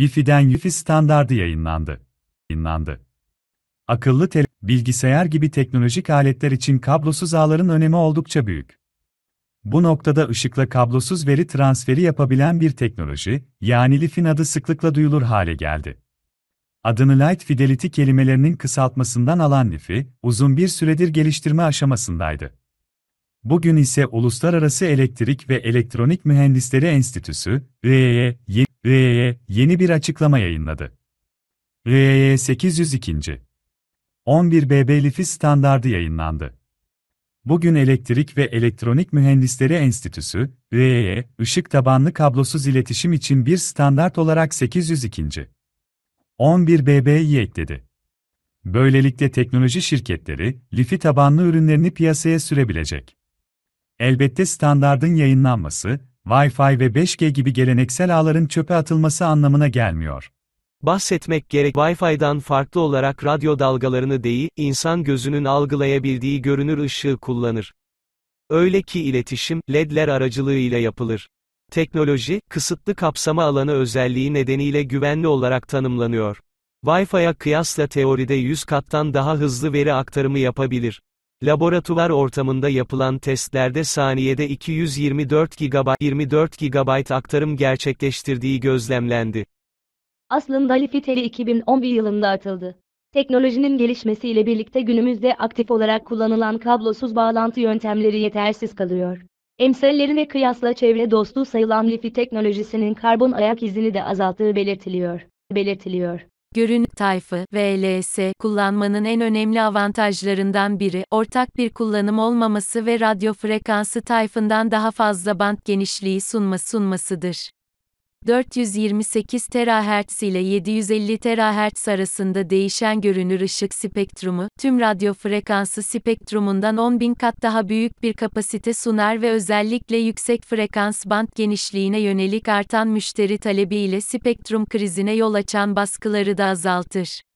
Wi-Fi'den Wi-Fi standardı yayınlandı. yayınlandı. Akıllı tele, bilgisayar gibi teknolojik aletler için kablosuz ağların önemi oldukça büyük. Bu noktada ışıkla kablosuz veri transferi yapabilen bir teknoloji, yani LIF'in adı sıklıkla duyulur hale geldi. Adını Light Fidelity kelimelerinin kısaltmasından alan LIF'i, uzun bir süredir geliştirme aşamasındaydı. Bugün ise Uluslararası Elektrik ve Elektronik Mühendisleri Enstitüsü, REE, yeni, REE, yeni bir açıklama yayınladı. REE 802. 11 BB lifi standardı yayınlandı. Bugün Elektrik ve Elektronik Mühendisleri Enstitüsü, REE, ışık tabanlı kablosuz iletişim için bir standart olarak 802. 11 BB'yi ekledi. Böylelikle teknoloji şirketleri, lifi tabanlı ürünlerini piyasaya sürebilecek. Elbette standardın yayınlanması, Wi-Fi ve 5G gibi geleneksel ağların çöpe atılması anlamına gelmiyor. Bahsetmek gerek Wi-Fi'dan farklı olarak radyo dalgalarını değil, insan gözünün algılayabildiği görünür ışığı kullanır. Öyle ki iletişim, LED'ler aracılığıyla yapılır. Teknoloji, kısıtlı kapsama alanı özelliği nedeniyle güvenli olarak tanımlanıyor. wi fiye kıyasla teoride 100 kattan daha hızlı veri aktarımı yapabilir. Laboratuvar ortamında yapılan testlerde saniyede 224 GB, 24 GB aktarım gerçekleştirdiği gözlemlendi. Aslında Lifiteli 2011 yılında atıldı. Teknolojinin gelişmesiyle birlikte günümüzde aktif olarak kullanılan kablosuz bağlantı yöntemleri yetersiz kalıyor. Emsellerine kıyasla çevre dostu sayılan lifi teknolojisinin karbon ayak izini de azalttığı belirtiliyor. belirtiliyor. Görün, tayfı, VLS, kullanmanın en önemli avantajlarından biri, ortak bir kullanım olmaması ve radyo frekansı tayfından daha fazla band genişliği sunma sunmasıdır. 428 terahertz ile 750 terahertz arasında değişen görünür ışık spektrumu, tüm radyo frekansı spektrumundan 10.000 kat daha büyük bir kapasite sunar ve özellikle yüksek frekans band genişliğine yönelik artan müşteri talebi ile spektrum krizine yol açan baskıları da azaltır.